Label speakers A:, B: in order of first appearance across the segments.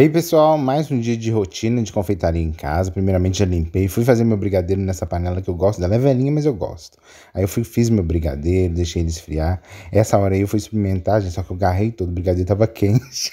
A: E aí pessoal, mais um dia de rotina de confeitaria em casa. Primeiramente já limpei, fui fazer meu brigadeiro nessa panela que eu gosto dela, é velhinha, mas eu gosto. Aí eu fui, fiz meu brigadeiro, deixei ele esfriar. Essa hora aí eu fui experimentar, gente, só que eu garrei todo, o brigadeiro tava quente.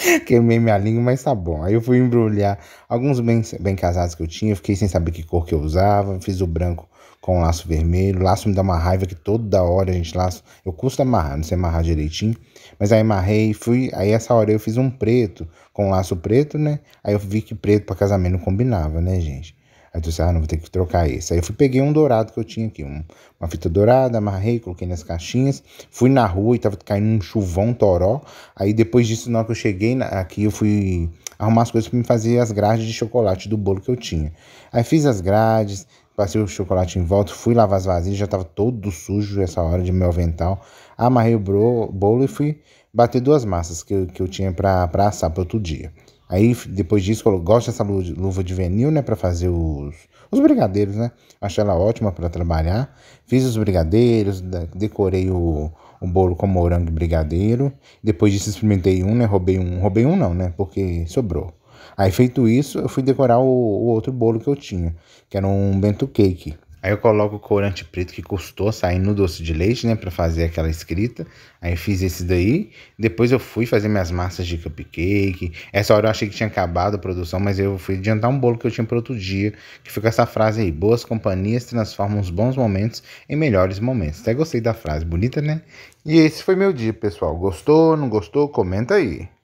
A: Queimei minha língua, mas tá bom. Aí eu fui embrulhar alguns bem, bem casados que eu tinha, fiquei sem saber que cor que eu usava, fiz o branco com o laço vermelho. O laço me dá uma raiva que toda hora a gente laço. Eu custa amarrar, não sei amarrar direitinho. Mas aí amarrei, fui. Aí essa hora eu fiz um preto com laço preto, né? Aí eu vi que preto para casamento não combinava, né, gente? Aí eu disse, ah, não, vou ter que trocar esse. Aí eu fui, peguei um dourado que eu tinha aqui, um, uma fita dourada, amarrei, coloquei nas caixinhas, fui na rua e tava caindo um chuvão toró. Aí depois disso, na hora que eu cheguei na, aqui, eu fui arrumar as coisas para me fazer as grades de chocolate do bolo que eu tinha. Aí fiz as grades, passei o chocolate em volta, fui lavar as vasilhas, já tava todo sujo essa hora de meu avental. Amarrei o bolo e fui bater duas massas que eu, que eu tinha para assar para outro dia. Aí depois disso, eu gosto dessa luva de vinil, né, para fazer os, os brigadeiros, né? Achei ela ótima para trabalhar. Fiz os brigadeiros, decorei o, o bolo com morango brigadeiro. Depois disso experimentei um, né? Roubei um, roubei um não, né? Porque sobrou. Aí feito isso, eu fui decorar o, o outro bolo que eu tinha, que era um bento cake. Aí eu coloco o corante preto que custou sair no doce de leite, né, para fazer aquela escrita. Aí fiz esse daí. Depois eu fui fazer minhas massas de cupcake. Essa hora eu achei que tinha acabado a produção, mas eu fui adiantar um bolo que eu tinha pro outro dia, que fica essa frase aí: boas companhias transformam os bons momentos em melhores momentos. Até gostei da frase, bonita, né? E esse foi meu dia, pessoal. Gostou? Não gostou? Comenta aí.